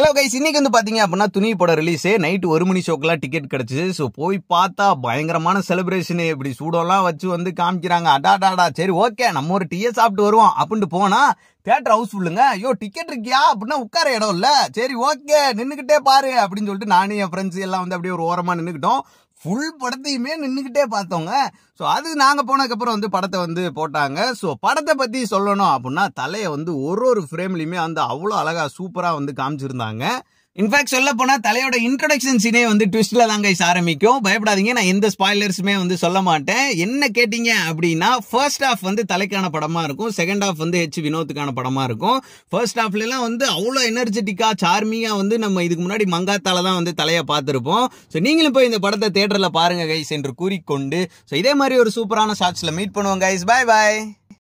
hello guys இன்னைக்கு வந்து பார்த்தீங்க அப்படின்னா துணி படம் ரிலீஸே நைட்டு ஒரு மணி ஷோக்கெல்லாம் டிக்கெட் கிடைச்சி ஸோ போய் பார்த்தா பயங்கரமான செலிப்ரேஷனு இப்படி சூடெல்லாம் வச்சு வந்து காமிக்கிறாங்க அடாடாடா சரி ஓகே நம்ம ஒரு டீயே சாப்பிட்டு வருவோம் அப்படின்ட்டு போனால் தேட்டர் ஃபுல்லுங்க ஐயோ டிக்கெட் இருக்கியா அப்படின்னா உட்கார இடம் இல்லை சரி ஓகே நின்றுக்கிட்டே பாரு அப்படின்னு சொல்லிட்டு நானும் என் ஃப்ரெண்ட்ஸ் எல்லாம் வந்து அப்படியே ஒரு ஓரமாக நின்றுக்கிட்டோம் ஃபுல் படத்தையுமே நின்றுக்கிட்டே பார்த்தோங்க ஸோ அது நாங்கள் போனதுக்கப்புறம் வந்து படத்தை வந்து போட்டாங்க ஸோ படத்தை பற்றி சொல்லணும் அப்படின்னா தலையை வந்து ஒரு ஒரு ஃப்ரேம்லையுமே வந்து அவ்வளோ அழகாக சூப்பராக வந்து காமிச்சிருந்தாங்க இன்ஃபேக்ட் சொல்ல போனால் தலையோட இன்ட்ரடக்ஷன் சீனே வந்து ட்விஸ்ட்டில் தான் கைஸ் ஆரம்பிக்கும் பயப்படாதீங்க நான் எந்த ஸ்பாய்லர்ஸுமே வந்து சொல்ல மாட்டேன் என்ன கேட்டிங்க அப்படின்னா ஃபர்ஸ்ட் ஹாஃப் வந்து தலைக்கான படமாக இருக்கும் செகண்ட் ஹாஃப் வந்து ஹெச் வினோத்துக்கான படமாக இருக்கும் ஃபர்ஸ்ட் ஹாஃப்லலாம் வந்து அவ்வளோ எனர்ஜெட்டிக்காக சார்மிங்காக வந்து நம்ம இதுக்கு முன்னாடி மங்காத்தால தான் வந்து தலையை பார்த்துருப்போம் ஸோ நீங்களும் போய் இந்த படத்தை தேட்டரில் பாருங்கள் கைஸ் என்று கூறிக்கொண்டு ஸோ இதே மாதிரி ஒரு சூப்பரான ஷார்ட்ஸில் மீட் பண்ணுவோம் கைஸ் பாய் பாய்